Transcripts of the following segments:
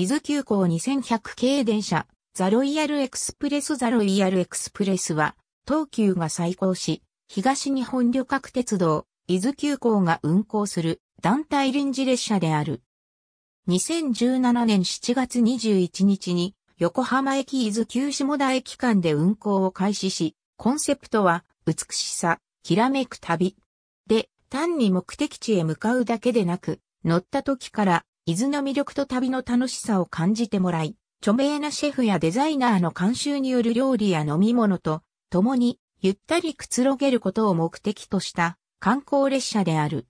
伊豆急行2100系電車、ザロイヤルエクスプレスザロイヤルエクスプレスは、東急が再興し、東日本旅客鉄道、伊豆急行が運行する団体臨時列車である。2017年7月21日に、横浜駅伊豆急下田駅間で運行を開始し、コンセプトは、美しさ、きらめく旅。で、単に目的地へ向かうだけでなく、乗った時から伊豆の魅力と旅の楽しさを感じてもらい、著名なシェフやデザイナーの監修による料理や飲み物と、共に、ゆったりくつろげることを目的とした観光列車である。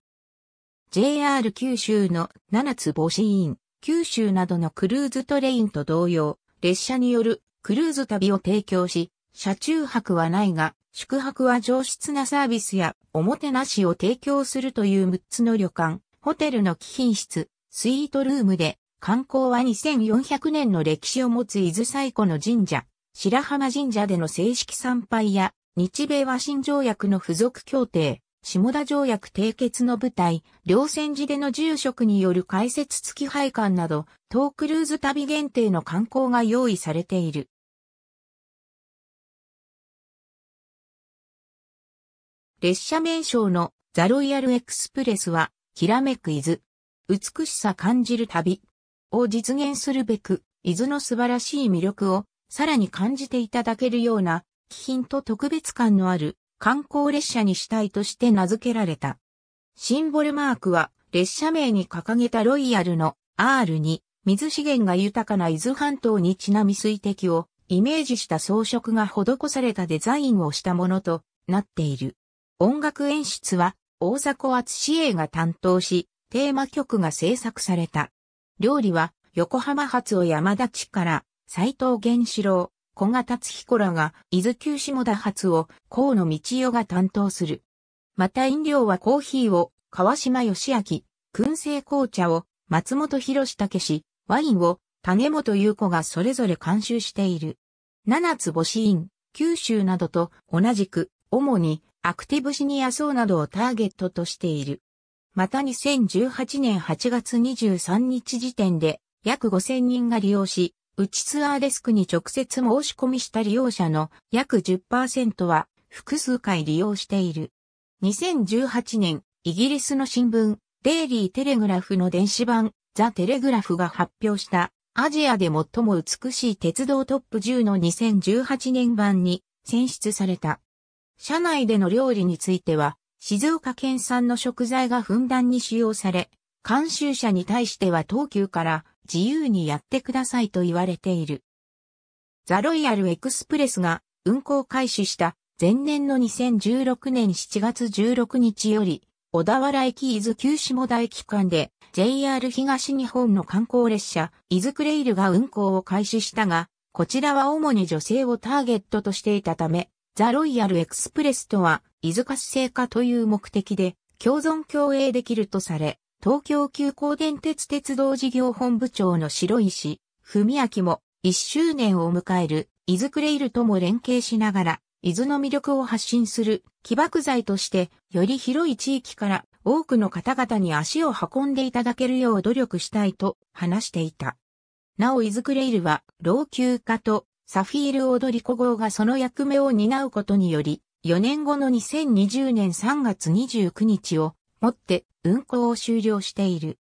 JR 九州の七つ星院、九州などのクルーズトレインと同様、列車によるクルーズ旅を提供し、車中泊はないが、宿泊は上質なサービスやおもてなしを提供するという6つの旅館、ホテルの貴賓室、スイートルームで、観光は2400年の歴史を持つ伊豆最古の神社、白浜神社での正式参拝や、日米和親条約の付属協定、下田条約締結の舞台、両戦寺での住職による解説付き配管など、トークルーズ旅限定の観光が用意されている。列車名称のザロイヤルエクスプレスは、きらめく伊豆、美しさ感じる旅を実現するべく、伊豆の素晴らしい魅力をさらに感じていただけるような、気品と特別感のある観光列車にしたいとして名付けられた。シンボルマークは列車名に掲げたロイヤルの R に水資源が豊かな伊豆半島にちなみ水滴をイメージした装飾が施されたデザインをしたものとなっている。音楽演出は大迫厚志英が担当し、テーマ曲が制作された。料理は横浜発を山田地から斎藤源四郎、古賀達彦らが伊豆急下田発を河野道代が担当する。また飲料はコーヒーを川島義明、燻製紅茶を松本博士武氏、ワインを種本優子がそれぞれ監修している。七つ星院、九州などと同じく、主にアクティブシニア層などをターゲットとしている。また2018年8月23日時点で約5000人が利用し、うちツアーデスクに直接申し込みした利用者の約10%は複数回利用している。2018年、イギリスの新聞、デイリー・テレグラフの電子版、ザ・テレグラフが発表したアジアで最も美しい鉄道トップ10の2018年版に選出された。社内での料理については、静岡県産の食材がふんだんに使用され、監修者に対しては東急から自由にやってくださいと言われている。ザ・ロイヤル・エクスプレスが運行開始した前年の2016年7月16日より、小田原駅伊豆旧下田駅間で JR 東日本の観光列車伊豆クレイルが運行を開始したが、こちらは主に女性をターゲットとしていたため、ザ・ロイヤル・エクスプレスとは、伊豆活性化という目的で、共存共栄できるとされ、東京急行電鉄鉄道事業本部長の白石、文明も、1周年を迎える、伊豆クレイルとも連携しながら、伊豆の魅力を発信する起爆剤として、より広い地域から多くの方々に足を運んでいただけるよう努力したいと話していた。なお、伊豆クレイルは、老朽化とサフィール・オドリコ号がその役目を担うことにより、4年後の2020年3月29日をもって運行を終了している。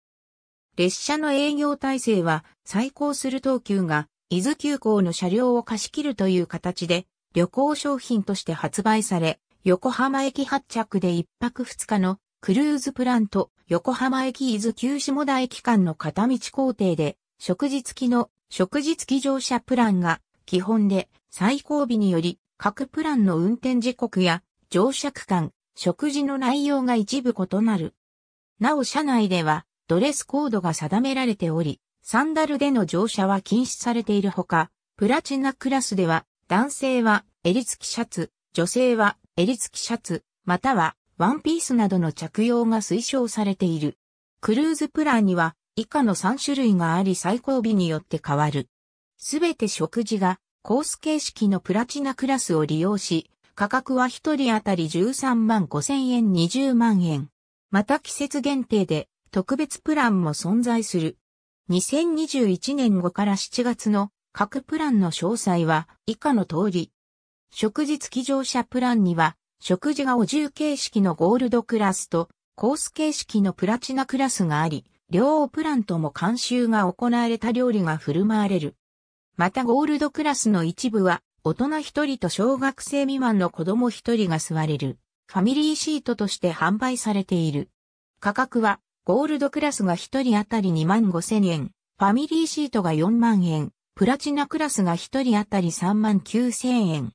列車の営業体制は再高する東急が伊豆急行の車両を貸し切るという形で旅行商品として発売され、横浜駅発着で1泊2日のクルーズプランと横浜駅伊豆急下田駅間の片道工程で、食事付きの食事付き乗車プランが基本で最後尾により各プランの運転時刻や乗車区間、食事の内容が一部異なる。なお車内ではドレスコードが定められており、サンダルでの乗車は禁止されているほか、プラチナクラスでは男性は襟付きシャツ、女性は襟付きシャツ、またはワンピースなどの着用が推奨されている。クルーズプランには以下の3種類があり最後尾によって変わる。すべて食事がコース形式のプラチナクラスを利用し、価格は1人当たり13万5千円20万円。また季節限定で特別プランも存在する。2021年後から7月の各プランの詳細は以下の通り。食事付き乗車プランには、食事がお重形式のゴールドクラスとコース形式のプラチナクラスがあり、両プランとも監修が行われた料理が振る舞われる。またゴールドクラスの一部は、大人一人と小学生未満の子供一人が座れる、ファミリーシートとして販売されている。価格は、ゴールドクラスが一人当たり2万5千円、ファミリーシートが4万円、プラチナクラスが一人当たり3万9千円。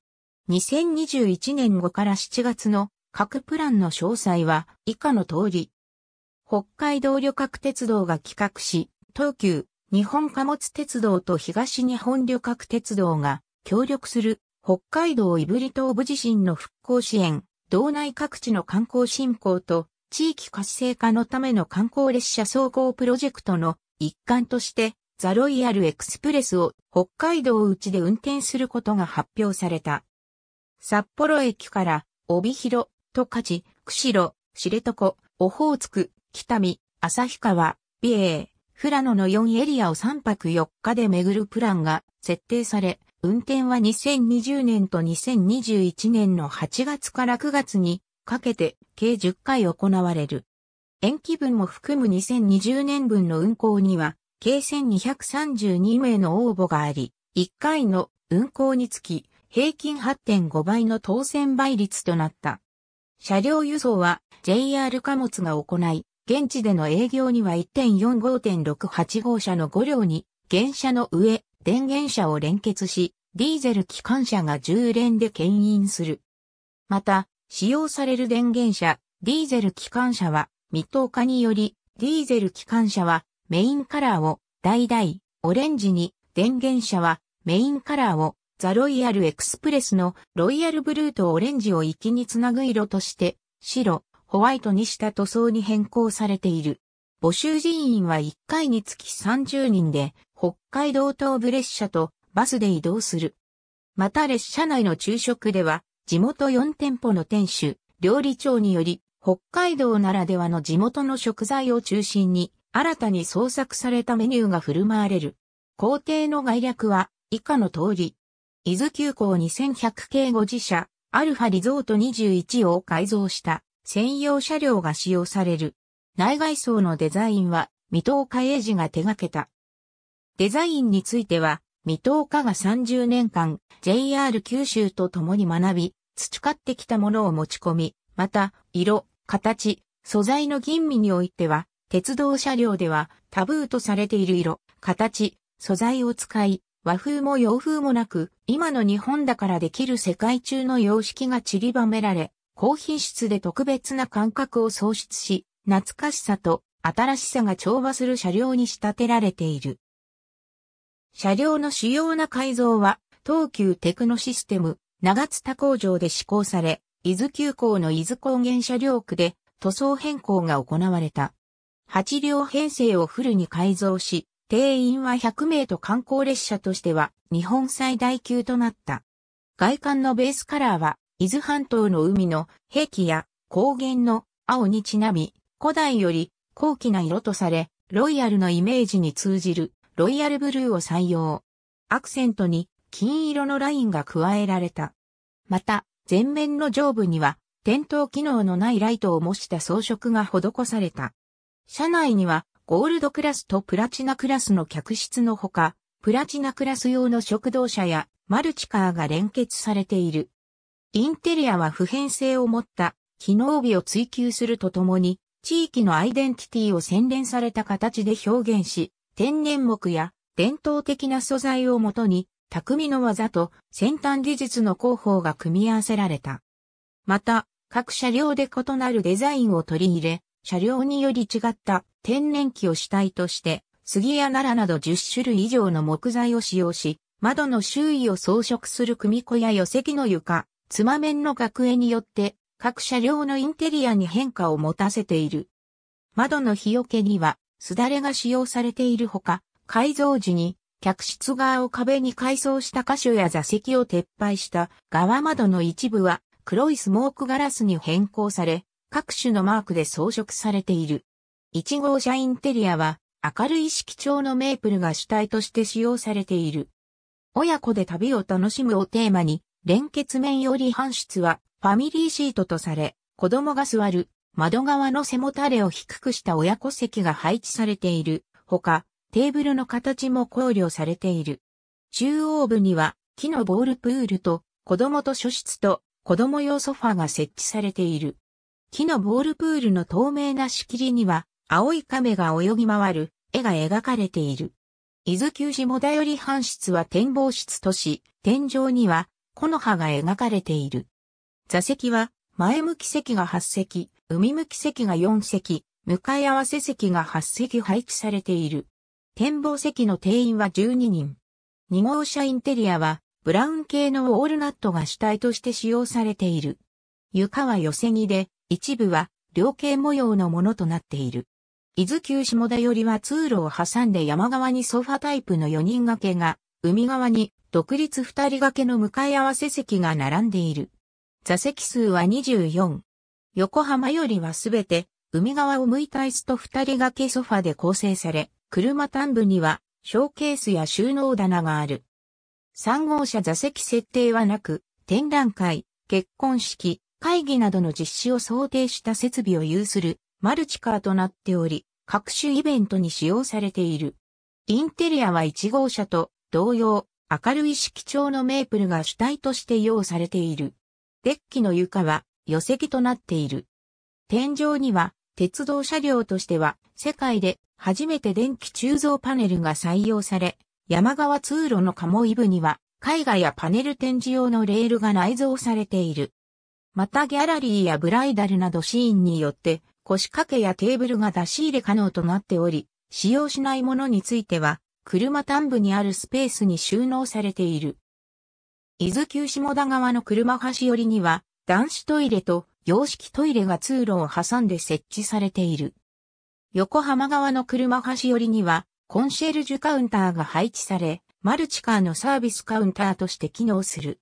2021年後から7月の各プランの詳細は以下の通り。北海道旅客鉄道が企画し、東急、日本貨物鉄道と東日本旅客鉄道が協力する北海道胆振東部地震の復興支援、道内各地の観光振興と地域活性化のための観光列車走行プロジェクトの一環としてザロイヤルエクスプレスを北海道内で運転することが発表された。札幌駅から帯広、十勝、釧路、知床、オホーツク、北見、旭川、美瑛、富良野の4エリアを3泊4日で巡るプランが設定され、運転は2020年と2021年の8月から9月にかけて計10回行われる。延期分も含む2020年分の運行には、計1232名の応募があり、1回の運行につき平均8.5倍の当選倍率となった。車両輸送は JR 貨物が行い、現地での営業には1.45.68号車の5両に、原車の上、電源車を連結し、ディーゼル機関車が10連で牽引する。また、使用される電源車、ディーゼル機関車は、未投下により、ディーゼル機関車はメインカラーを大々オレンジに、電源車はメインカラーをザロイヤルエクスプレスのロイヤルブルーとオレンジを気につなぐ色として、白、ホワイトにした塗装に変更されている。募集人員は1回につき30人で、北海道東部列車とバスで移動する。また列車内の昼食では、地元4店舗の店主、料理長により、北海道ならではの地元の食材を中心に、新たに創作されたメニューが振る舞われる。工程の概略は、以下の通り。伊豆急行2100系5自社、アルファリゾート21を改造した専用車両が使用される。内外装のデザインは、水戸岡英治が手掛けた。デザインについては、水戸岡が30年間、JR 九州と共に学び、培ってきたものを持ち込み、また、色、形、素材の吟味においては、鉄道車両ではタブーとされている色、形、素材を使い、和風も洋風もなく、今の日本だからできる世界中の様式が散りばめられ、高品質で特別な感覚を創出し、懐かしさと新しさが調和する車両に仕立てられている。車両の主要な改造は、東急テクノシステム、長津田工場で施行され、伊豆急行の伊豆高原車両区で塗装変更が行われた。8両編成をフルに改造し、定員は100名と観光列車としては日本最大級となった。外観のベースカラーは伊豆半島の海の壁や高原の青にちなみ、古代より高貴な色とされ、ロイヤルのイメージに通じるロイヤルブルーを採用。アクセントに金色のラインが加えられた。また、前面の上部には、点灯機能のないライトを模した装飾が施された。車内には、ゴールドクラスとプラチナクラスの客室のほか、プラチナクラス用の食堂車やマルチカーが連結されている。インテリアは普遍性を持った機能美を追求するとともに、地域のアイデンティティを洗練された形で表現し、天然木や伝統的な素材をもとに、匠の技と先端技術の広報が組み合わせられた。また、各車両で異なるデザインを取り入れ、車両により違った天然木を主体として、杉や奈良など10種類以上の木材を使用し、窓の周囲を装飾する組子や寄席の床、つま面の額絵によって各車両のインテリアに変化を持たせている。窓の日よけにはすだれが使用されているほか、改造時に客室側を壁に改装した箇所や座席を撤廃した側窓の一部は黒いスモークガラスに変更され、各種のマークで装飾されている。1号車インテリアは明るい色調のメープルが主体として使用されている。親子で旅を楽しむをテーマに連結面より搬出はファミリーシートとされ、子供が座る窓側の背もたれを低くした親子席が配置されているほか、テーブルの形も考慮されている。中央部には木のボールプールと子供と書室と子供用ソファが設置されている。木のボールプールの透明な仕切りには青い亀が泳ぎ回る絵が描かれている。伊豆急寺もだより半室は展望室とし、天井には木の葉が描かれている。座席は、前向き席が8席、海向き席が4席、向かい合わせ席が8席配置されている。展望席の定員は12人。2号車インテリアは、ブラウン系のオールナットが主体として使用されている。床は寄せ木で、一部は、両形模様のものとなっている。伊豆急下田よりは通路を挟んで山側にソファタイプの4人掛けが海側に独立二人掛けの向かい合わせ席が並んでいる。座席数は24。横浜よりはすべて海側を向いた椅子と二人掛けソファで構成され、車端部にはショーケースや収納棚がある。3号車座席設定はなく、展覧会、結婚式、会議などの実施を想定した設備を有するマルチカーとなっており、各種イベントに使用されている。インテリアは1号車と同様、明るい色調のメープルが主体として用されている。デッキの床は寄席となっている。天井には鉄道車両としては世界で初めて電気鋳造パネルが採用され、山側通路の鴨イ部には絵画やパネル展示用のレールが内蔵されている。またギャラリーやブライダルなどシーンによって腰掛けやテーブルが出し入れ可能となっており、使用しないものについては車端部にあるスペースに収納されている。伊豆急下田側の車端寄りには、男子トイレと洋式トイレが通路を挟んで設置されている。横浜側の車端寄りには、コンシェルジュカウンターが配置され、マルチカーのサービスカウンターとして機能する。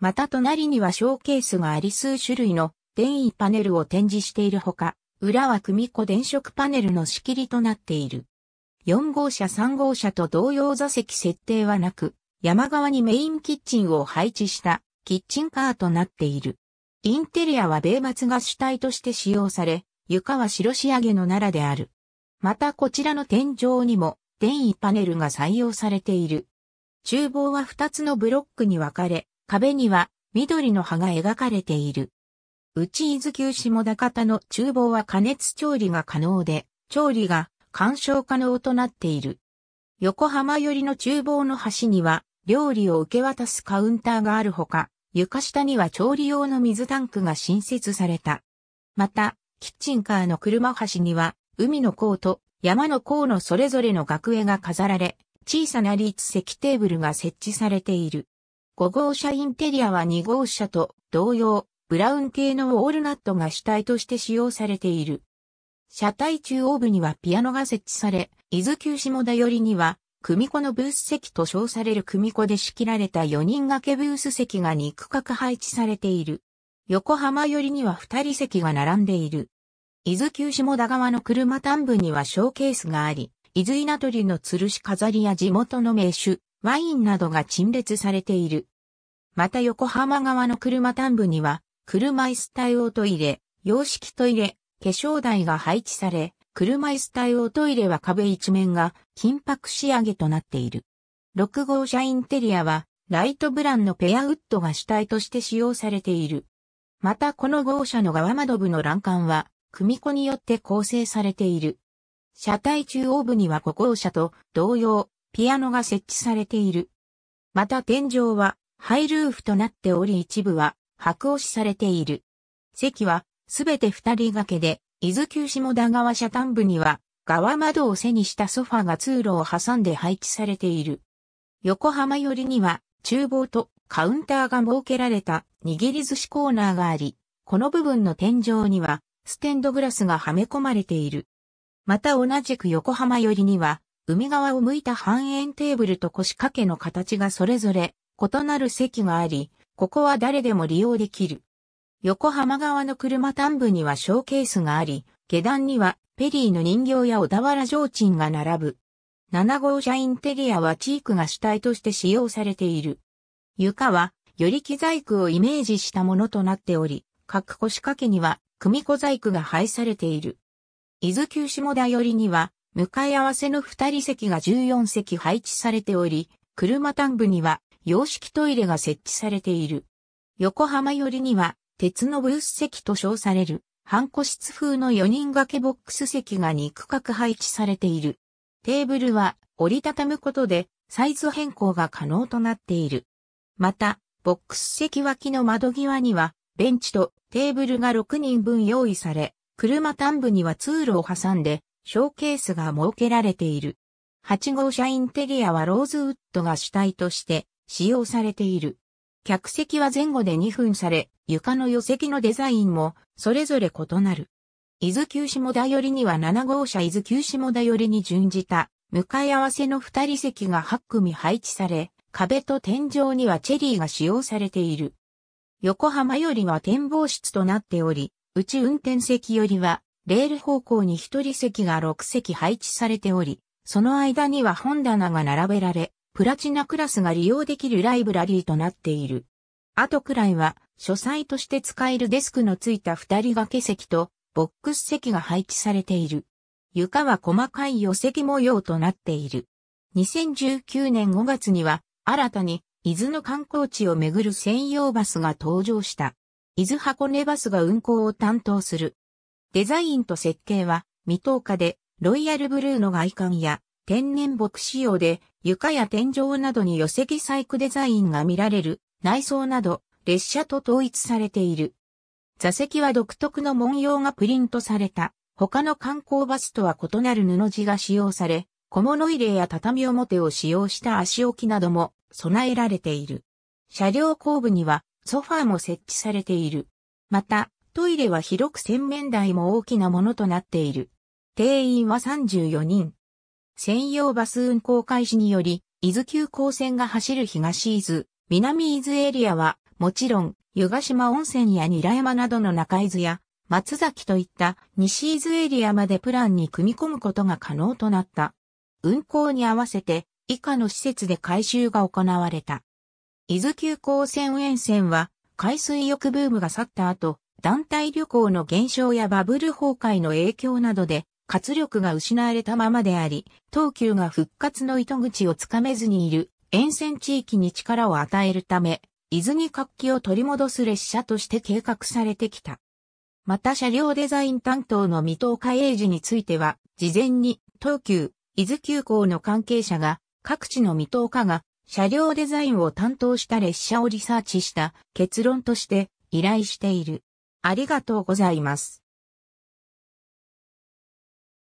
また隣にはショーケースがあり数種類の電位パネルを展示しているほか、裏は組子電飾パネルの仕切りとなっている。4号車3号車と同様座席設定はなく、山側にメインキッチンを配置したキッチンカーとなっている。インテリアは米松が主体として使用され、床は白仕上げの奈良である。またこちらの天井にも電位パネルが採用されている。厨房は2つのブロックに分かれ、壁には緑の葉が描かれている。内伊豆急下高田の厨房は加熱調理が可能で、調理が干渉可能となっている。横浜寄りの厨房の端には、料理を受け渡すカウンターがあるほか、床下には調理用の水タンクが新設された。また、キッチンカーの車端には、海の甲と山の甲のそれぞれの学園が飾られ、小さな立石テーブルが設置されている。5号車インテリアは2号車と同様、ブラウン系のウォールナットが主体として使用されている。車体中央部にはピアノが設置され、伊豆急下田寄りには、組子のブース席と称される組子で仕切られた4人掛けブース席が2区画配置されている。横浜寄りには2人席が並んでいる。伊豆急下田側の車端部にはショーケースがあり、伊豆稲取の吊るし飾りや地元の名酒、ワインなどが陳列されている。また横浜側の車端部には、車椅子対応トイレ、洋式トイレ、化粧台が配置され、車椅子対応トイレは壁一面が金箔仕上げとなっている。6号車インテリアはライトブランのペアウッドが主体として使用されている。またこの号車の側窓部の欄干は組子によって構成されている。車体中央部には5号車と同様、ピアノが設置されている。また天井はハイルーフとなっており一部は白押しされている。席はすべて二人掛けで、伊豆急下田川車端部には、側窓を背にしたソファが通路を挟んで配置されている。横浜寄りには、厨房とカウンターが設けられた握り寿司コーナーがあり、この部分の天井には、ステンドグラスがはめ込まれている。また同じく横浜寄りには、海側を向いた半円テーブルと腰掛けの形がそれぞれ異なる席があり、ここは誰でも利用できる。横浜側の車端部にはショーケースがあり、下段にはペリーの人形や小田原上鎮が並ぶ。7号車インテリアはチークが主体として使用されている。床は、より木細工をイメージしたものとなっており、各腰掛けには、組子細工が配されている。伊豆急下田寄りには、向かい合わせの二人席が14席配置されており、車端部には、洋式トイレが設置されている。横浜寄りには、鉄のブース席と称される、半個室風の4人掛けボックス席が2区画配置されている。テーブルは折りたたむことでサイズ変更が可能となっている。また、ボックス席脇の窓際にはベンチとテーブルが6人分用意され、車端部には通路を挟んでショーケースが設けられている。8号車インテリアはローズウッドが主体として使用されている。客席は前後で2分され、床の寄席のデザインもそれぞれ異なる。伊豆急下田寄りには7号車伊豆急下田寄りに準じた、向かい合わせの2人席が8組配置され、壁と天井にはチェリーが使用されている。横浜よりは展望室となっており、うち運転席よりは、レール方向に1人席が6席配置されており、その間には本棚が並べられ、プラチナクラスが利用できるライブラリーとなっている。あとくらいは、書斎として使えるデスクのついた二人掛け席と、ボックス席が配置されている。床は細かい寄席模様となっている。2019年5月には、新たに、伊豆の観光地を巡る専用バスが登場した。伊豆箱根バスが運行を担当する。デザインと設計は、未透過で、ロイヤルブルーの外観や、天然木仕様で、床や天井などに寄せ木細工デザインが見られる内装など列車と統一されている。座席は独特の文様がプリントされた他の観光バスとは異なる布地が使用され、小物入れや畳表を使用した足置きなども備えられている。車両後部にはソファーも設置されている。また、トイレは広く洗面台も大きなものとなっている。定員は34人。専用バス運行開始により、伊豆急行線が走る東伊豆、南伊豆エリアは、もちろん、湯ヶ島温泉や韮山などの中伊豆や、松崎といった西伊豆エリアまでプランに組み込むことが可能となった。運行に合わせて、以下の施設で改修が行われた。伊豆急行線沿線は、海水浴ブームが去った後、団体旅行の減少やバブル崩壊の影響などで、活力が失われたままであり、東急が復活の糸口をつかめずにいる沿線地域に力を与えるため、伊豆に活気を取り戻す列車として計画されてきた。また車両デザイン担当の水戸岡英二については、事前に東急、伊豆急行の関係者が各地の水戸岡が車両デザインを担当した列車をリサーチした結論として依頼している。ありがとうございます。